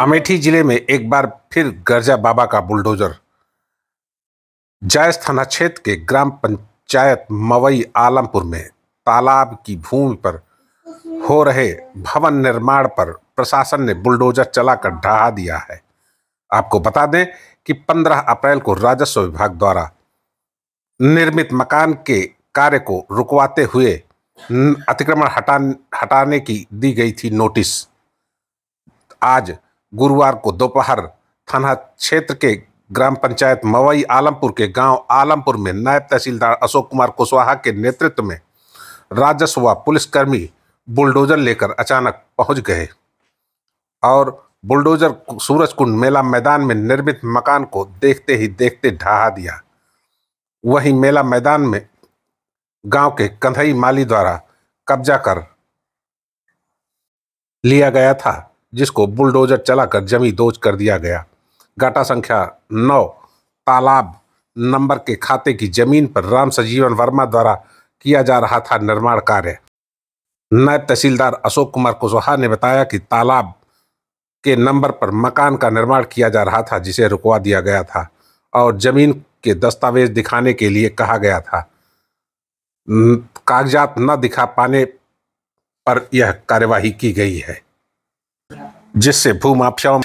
अमेठी जिले में एक बार फिर गर्जा बाबा का बुलडोजर जायज थाना क्षेत्र के ग्राम पंचायत मवई आलमपुर में तालाब की भूमि पर हो रहे भवन निर्माण पर प्रशासन ने बुलडोजर चलाकर ढहा दिया है आपको बता दें कि 15 अप्रैल को राजस्व विभाग द्वारा निर्मित मकान के कार्य को रुकवाते हुए अतिक्रमण हटाने की दी गई थी नोटिस आज गुरुवार को दोपहर थाना क्षेत्र के ग्राम पंचायत मवई आलमपुर के गांव आलमपुर में नायब तहसीलदार अशोक कुमार कुशवाहा के नेतृत्व में राजस्व व पुलिसकर्मी बुलडोजर लेकर अचानक पहुंच गए और बुलडोजर सूरज कुंड मेला मैदान में निर्मित मकान को देखते ही देखते ढहा दिया वहीं मेला मैदान में गांव के कंधई माली द्वारा कब्जा कर लिया गया था जिसको बुलडोजर चलाकर जमी दोज कर दिया गया गाटा संख्या नौ तालाब नंबर के खाते की जमीन पर राम सजीवन वर्मा द्वारा किया जा रहा था निर्माण कार्य नायब तहसीलदार अशोक कुमार कुशवाहा ने बताया कि तालाब के नंबर पर मकान का निर्माण किया जा रहा था जिसे रुकवा दिया गया था और जमीन के दस्तावेज दिखाने के लिए कहा गया था कागजात न दिखा पाने पर यह कार्यवाही की गई है ဂျစ်စစ်ဘူမှာဖြောင်း